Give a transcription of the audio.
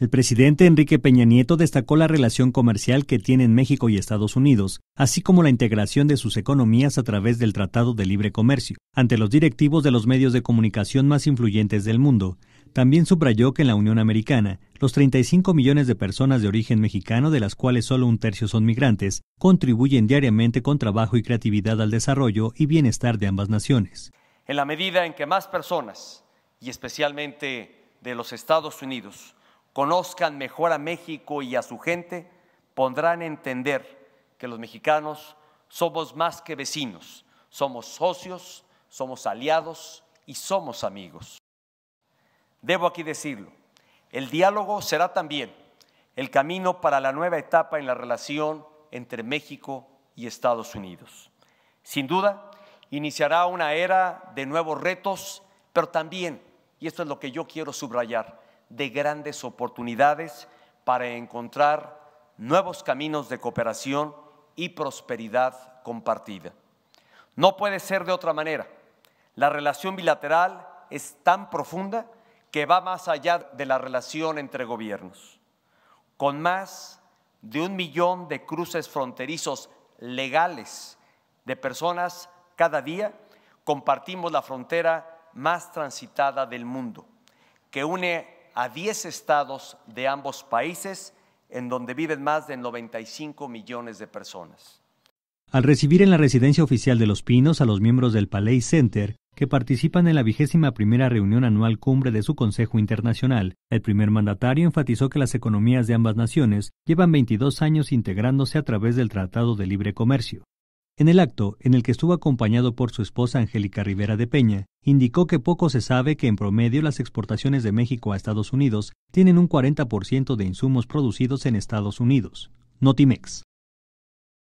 El presidente Enrique Peña Nieto destacó la relación comercial que tienen México y Estados Unidos, así como la integración de sus economías a través del Tratado de Libre Comercio, ante los directivos de los medios de comunicación más influyentes del mundo. También subrayó que en la Unión Americana, los 35 millones de personas de origen mexicano, de las cuales solo un tercio son migrantes, contribuyen diariamente con trabajo y creatividad al desarrollo y bienestar de ambas naciones. En la medida en que más personas, y especialmente de los Estados Unidos, conozcan mejor a México y a su gente, pondrán a entender que los mexicanos somos más que vecinos, somos socios, somos aliados y somos amigos. Debo aquí decirlo, el diálogo será también el camino para la nueva etapa en la relación entre México y Estados Unidos. Sin duda, iniciará una era de nuevos retos, pero también, y esto es lo que yo quiero subrayar, de grandes oportunidades para encontrar nuevos caminos de cooperación y prosperidad compartida. No puede ser de otra manera. La relación bilateral es tan profunda que va más allá de la relación entre gobiernos. Con más de un millón de cruces fronterizos legales de personas cada día, compartimos la frontera más transitada del mundo, que une a 10 estados de ambos países, en donde viven más de 95 millones de personas. Al recibir en la residencia oficial de Los Pinos a los miembros del Palais Center, que participan en la vigésima primera reunión anual cumbre de su Consejo Internacional, el primer mandatario enfatizó que las economías de ambas naciones llevan 22 años integrándose a través del Tratado de Libre Comercio. En el acto, en el que estuvo acompañado por su esposa Angélica Rivera de Peña, indicó que poco se sabe que en promedio las exportaciones de México a Estados Unidos tienen un 40% de insumos producidos en Estados Unidos. Notimex.